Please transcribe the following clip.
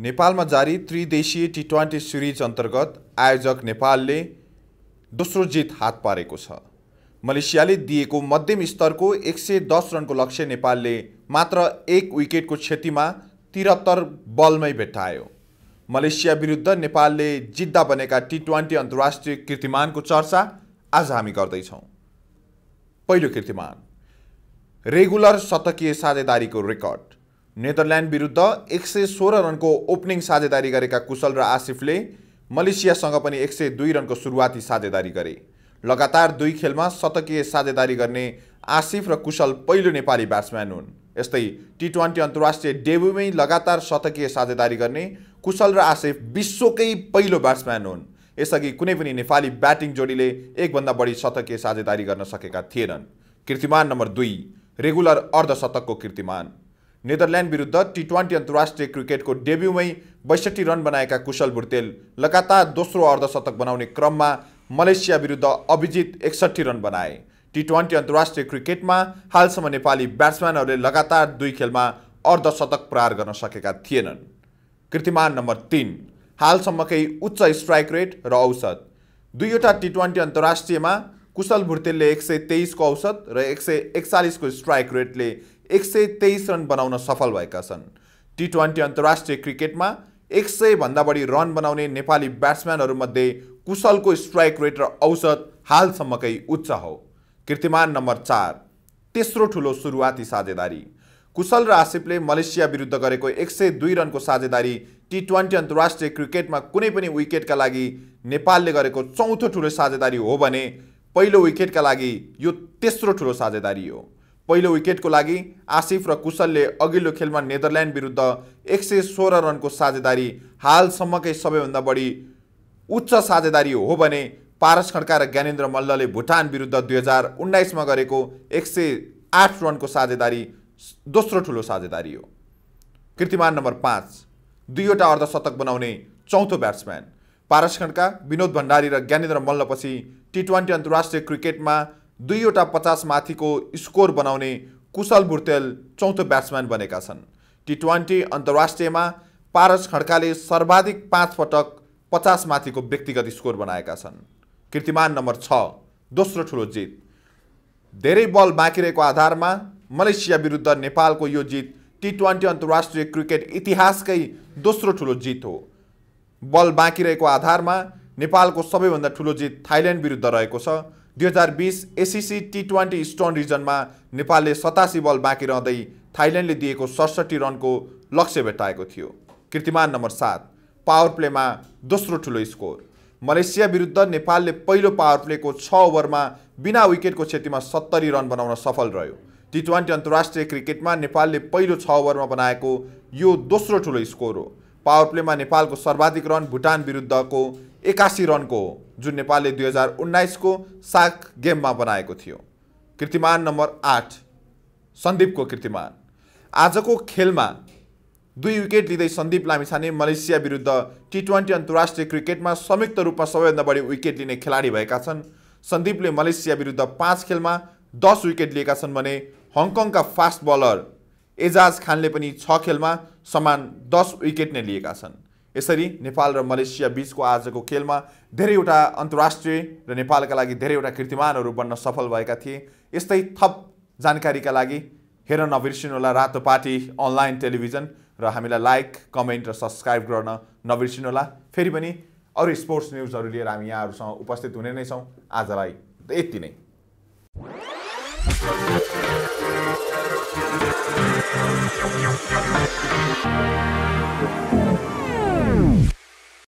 नेपालमा जारी त्रिदेशीय T twenty series अन्तर्गत आयोजक नेपालले दोस्रो जित हात पारेको छ मलेसियाले दिएको मध्यम स्तरको एक सय दस रनको लक्ष्य नेपालले मात्र एक विकेटको क्षतिमा त्रिहत्तर बलमै भेट्टायो मलेसिया विरुद्ध नेपालले जित्दा बनेका टी ट्वेन्टी अन्तर्राष्ट्रिय कीर्तिमानको चर्चा आज हामी गर्दैछौँ पहिलो कीर्तिमान रेगुलर शतकीय साझेदारीको रेकर्ड नेदरल्यान्ड विरुद्ध एक सय सोह्र रनको ओपनिङ साझेदारी गरेका कुशल र आसिफले मलेसियासँग पनि एक सय दुई रनको सुरुवाती साझेदारी गरे लगातार दुई खेलमा शतकीय साझेदारी गर्ने आसिफ र कुशल पहिलो नेपाली ब्याट्सम्यान हुन् यस्तै टी ट्वेन्टी अन्तर्राष्ट्रिय डेब्युमै लगातार शतकीय साझेदारी गर्ने कुशल र आसिफ विश्वकै पहिलो ब्याट्सम्यान हुन् यसअघि कुनै पनि नेपाली ब्याटिङ जोडीले एकभन्दा बढी शतकीय साझेदारी गर्न सकेका थिएनन् कीर्तिमान नम्बर दुई रेगुलर अर्धशतकको कीर्तिमान नेदरल्यान्ड विरुद्ध टी ट्वेन्टी अन्तर्राष्ट्रिय क्रिकेटको डेब्युमै बैसठी रन बनाएका कुशल भुर्तेल लगातार दोस्रो अर्धशतक बनाउने क्रममा मलेसिया विरुद्ध अभिजित एकसट्ठी रन बनाए टी ट्वेन्टी अन्तर्राष्ट्रिय क्रिकेटमा हालसम्म नेपाली ब्याट्सम्यानहरूले लगातार दुई खेलमा अर्धशतक प्रहार गर्न सकेका थिएनन् कृतिमान नम्बर तिन हालसम्मकै उच्च स्ट्राइक रेट र औसत दुईवटा टी ट्वेन्टी अन्तर्राष्ट्रियमा कुशल भुर्तेलले एक सय तेइसको औसत र एक सय एकचालिसको स्ट्राइक रेटले एक सय तेइस रन बनाउन सफल भएका छन् टी ट्वेन्टी अन्तर्राष्ट्रिय क्रिकेटमा एक भन्दा बढी रन बनाउने नेपाली ब्याट्सम्यानहरूमध्ये कुशलको स्ट्राइक रेट र औसत हालसम्मकै उच्च हो कीर्तिमान नम्बर चार तेस्रो ठुलो सुरुवाती साझेदारी कुशल र आसिफले मलेसिया विरुद्ध गरेको एक सय दुई रनको साझेदारी टी ट्वेन्टी अन्तर्राष्ट्रिय क्रिकेटमा कुनै पनि विकेटका लागि नेपालले गरेको चौथो ठुलो साझेदारी हो भने पहिलो विकेटका लागि यो तेस्रो ठुलो साझेदारी हो पहिलो विकेटको लागि आसिफ र कुशलले अघिल्लो खेलमा नेदरल्यान्ड विरुद्ध एक सय सोह्र रनको साझेदारी हालसम्मकै सबैभन्दा बढी उच्च साझेदारी हो भने पारस खड्का र ज्ञानेन्द्र मल्लले भुटान विरुद्ध दुई हजार उन्नाइसमा गरेको एक सय आठ रनको साझेदारी दोस्रो ठुलो साझेदारी हो कृतिमान नम्बर पाँच दुईवटा अर्धशतक बनाउने चौथो ब्याट्सम्यान पारस खड्का विनोद भण्डारी र ज्ञानेन्द्र मल्लपछि टी ट्वेन्टी अन्तर्राष्ट्रिय क्रिकेटमा दुईवटा पचास माथिको स्कोर बनाउने कुशल भुर्तेल चौथो ब्याट्सम्यान बनेका छन् टी ट्वेन्टी अन्तर्राष्ट्रियमा पारस खड्काले सर्वाधिक पाँच पटक पचास माथिको व्यक्तिगत स्कोर बनाएका छन् कीर्तिमान नम्बर छ दोस्रो ठुलो जित धेरै बल बाँकी रहेको आधारमा मलेसिया विरुद्ध नेपालको यो जित टी ट्वेन्टी अन्तर्राष्ट्रिय क्रिकेट इतिहासकै दोस्रो ठुलो जित हो बल बाँकी रहेको आधारमा नेपालको सबैभन्दा ठुलो जित थाइल्यान्ड विरुद्ध रहेको छ दुई हजार बिस एसिसी टी ट्वेन्टी स्टोन रिजनमा नेपालले सतासी बल बाँकी रहँदै थाइल्यान्डले दिएको सडसठी रनको लक्ष्य भेट्टाएको थियो कीर्तिमान नम्बर सात पावर प्लेमा दोस्रो ठुलो स्कोर मलेसिया विरुद्ध नेपालले पहिलो पावर प्लेको छ ओभरमा बिना विकेटको क्षतिमा सत्तरी रन बनाउन सफल रह्यो टी ट्वेन्टी अन्तर्राष्ट्रिय क्रिकेटमा नेपालले पहिलो छ ओभरमा बनाएको यो दोस्रो ठुलो स्कोर हो पावर प्लेमा नेपालको सर्वाधिक रन भुटान विरुद्धको एकासी रनको हो जुन नेपालले दुई हजार उन्नाइसको साग गेममा बनाएको थियो कृतिमान नम्बर आठ सन्दीपको कृतिमान आजको खेलमा दुई विकेट लिँदै सन्दीप लामिछाने मलेसिया विरुद्ध टी ट्वेन्टी अन्तर्राष्ट्रिय क्रिकेटमा संयुक्त रूपमा सबैभन्दा बढी विकेट लिने खेलाडी भएका छन् सन्दीपले मलेसिया विरुद्ध पाँच खेलमा दस विकेट लिएका छन् भने हङकङका फास्ट बलर एजाज खानले पनि छ खेलमा समान दस विकेट नै लिएका छन् यसरी नेपाल र मलेसिया बिचको आजको खेलमा धेरैवटा अन्तर्राष्ट्रिय र नेपालका लागि धेरैवटा कीर्तिमानहरू बन्न सफल भएका थिए यस्तै थप जानकारीका लागि हेर नबिर्सिनुहोला रातो पार्टी अनलाइन टेलिभिजन र हामीलाई लाइक कमेन्ट र सब्सक्राइब गर्न नबिर्सिनुहोला फेरि पनि अरू स्पोर्ट्स न्युजहरू लिएर हामी यहाँहरूसँग उपस्थित हुने नै छौँ आजलाई यति नै